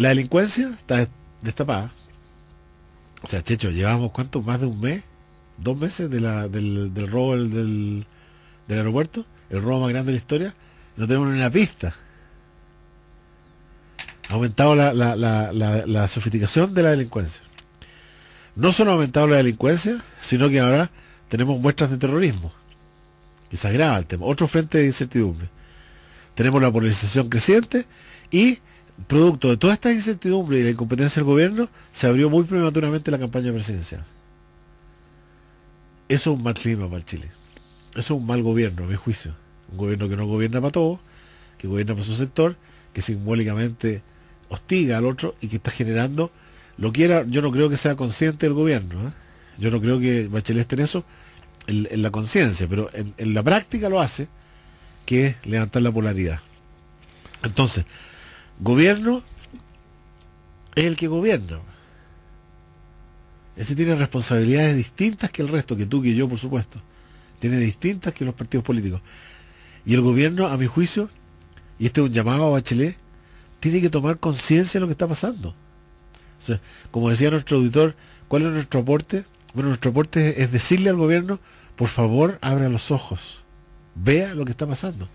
la delincuencia está destapada. O sea, Checho, llevamos cuánto, más de un mes, dos meses del, del, robo del, aeropuerto, el robo más grande de la historia, no tenemos ni una pista. Ha aumentado la, la sofisticación de la delincuencia. No solo ha aumentado la delincuencia, sino que ahora tenemos muestras de terrorismo, que se agrava el tema. Otro frente de incertidumbre. Tenemos la polarización creciente y producto de toda esta incertidumbre y la incompetencia del gobierno, se abrió muy prematuramente la campaña presidencial. Eso es un mal clima para Chile. Eso es un mal gobierno, a mi juicio. Un gobierno que no gobierna para todos, que gobierna para su sector, que simbólicamente hostiga al otro y que está generando lo quiera, yo no creo que sea consciente del gobierno. ¿eh? Yo no creo que Bachelet esté en eso, en, la conciencia, pero en, la práctica lo hace, que es levantar la polaridad. Entonces, Gobierno es el que gobierna. Ese tiene responsabilidades distintas que el resto, que tú, que yo, por supuesto. Tiene distintas que los partidos políticos. Y el gobierno, a mi juicio, y este es un llamado a Bachelet, tiene que tomar conciencia de lo que está pasando. como decía nuestro auditor, ¿cuál es nuestro aporte? Bueno, nuestro aporte es decirle al gobierno, por favor, abra los ojos, vea lo que está pasando.